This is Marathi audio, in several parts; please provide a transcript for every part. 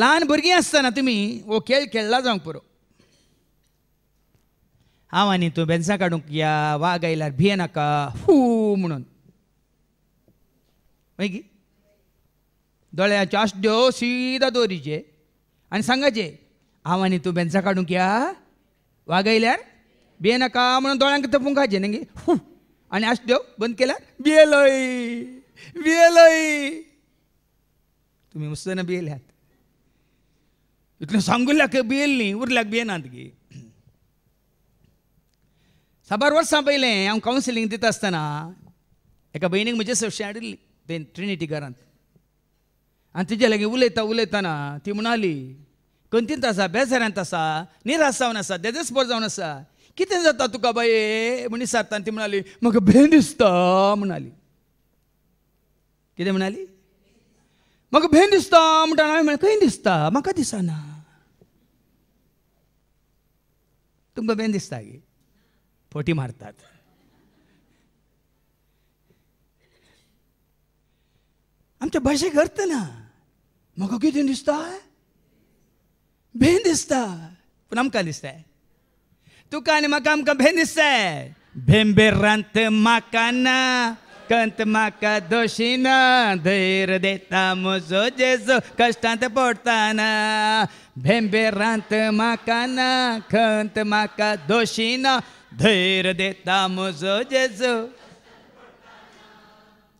ल्हान भुरगीं आसतना तुमी हो खेळ खेळला जावंक पुरो हांव आनी तूं बेन्सां काडूंक या वाग आयल्यार भिये नाका हू म्हणून मागीर दोळ्याच्यो आसड्यो सिदा दोरीचे आनी सांगाचे हांव आनी तूं बेन्सां काडूंक या वाग आयल्यार भिये नाका म्हणून दोळ्यांक तपुंकाचे न्ही हू आनी आसड्यो बंद केल्यार भियेलोय भियेलोय तुम्ही ना भियेल्यात ఇట్లా भियेल्ली उरल्याक ఊర్లకు బీనాదికి साबार वर्स पहिले हांव कावन्सिलींग दिता आसतना एका भयणीक म्हजे सवशें हाडिल्ली बेन ट्रिनिटी घरांत आनी तिजे लागीं उलयता उलयतना ती म्हणाली कंतींत सा बेजारांत आसा निराश जावन आसा देदेस्पोर जावन आसा कितें जाता तुका बाये म्हण विचारता ती म्हणाली म्हाका भेन दिसतो म्हणाली कितें म्हणाली म्हाका भें दिसतो म्हणटा हांवें म्हणलें खंय दिसता म्हाका दिसना तुमकां बेन दिसता गी फोटी मारतात आमच्या भाशेक अर्थ ना म्हाका कितें दिसता भेन दिसता पूण आमकां दिसताय तुका आनी म्हाका आमकां भेन दिसताय भेंबेरांत म्हाका ना कंत माका ना धैर्य देता मुझो जेजो कष्टांत पोडताना भेंबेरांत ना खंत माका ना धैर्य देता मुझो जेजो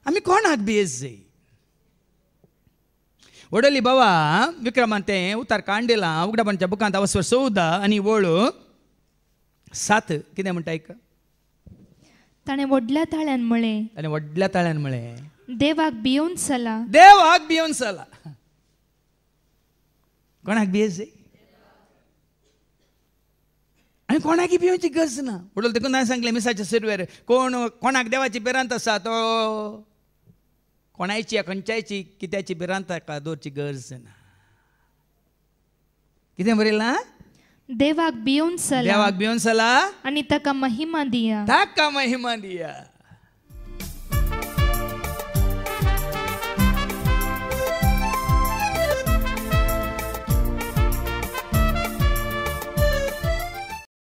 आमी कोणाक बी एस बाबा बाबा ವಿಕ್ರಮಂತೆ ಉತ್ತಾರ उतार ಉಗಡ ಪಂಚ बुकांत ಅವಸ್ವ आणि ಅನಿ सात कितें म्हणटा एक ताणे वडल्या ताळ्यांमुळे ಮಳೆ वडल्या ताळ्यांमुळे देवाक ಮಳೆ सला देवाक ದೇವಾಗ್ सला कोणाक बियेस आणि आनी कोणाकी पिवची गरज ना म्हणून देखून हांवें सांगलें मिसाच्या सुरवेर कोण कोणाक देवाची भिरांत आसा तो कोणायची खंयच्यायची कित्याची भिरांत दवरची गरज ना कितें बरयलां देवाक बियून सला देवाक बियून सला आणि ताका महिमा दिया ताका महिमा दिया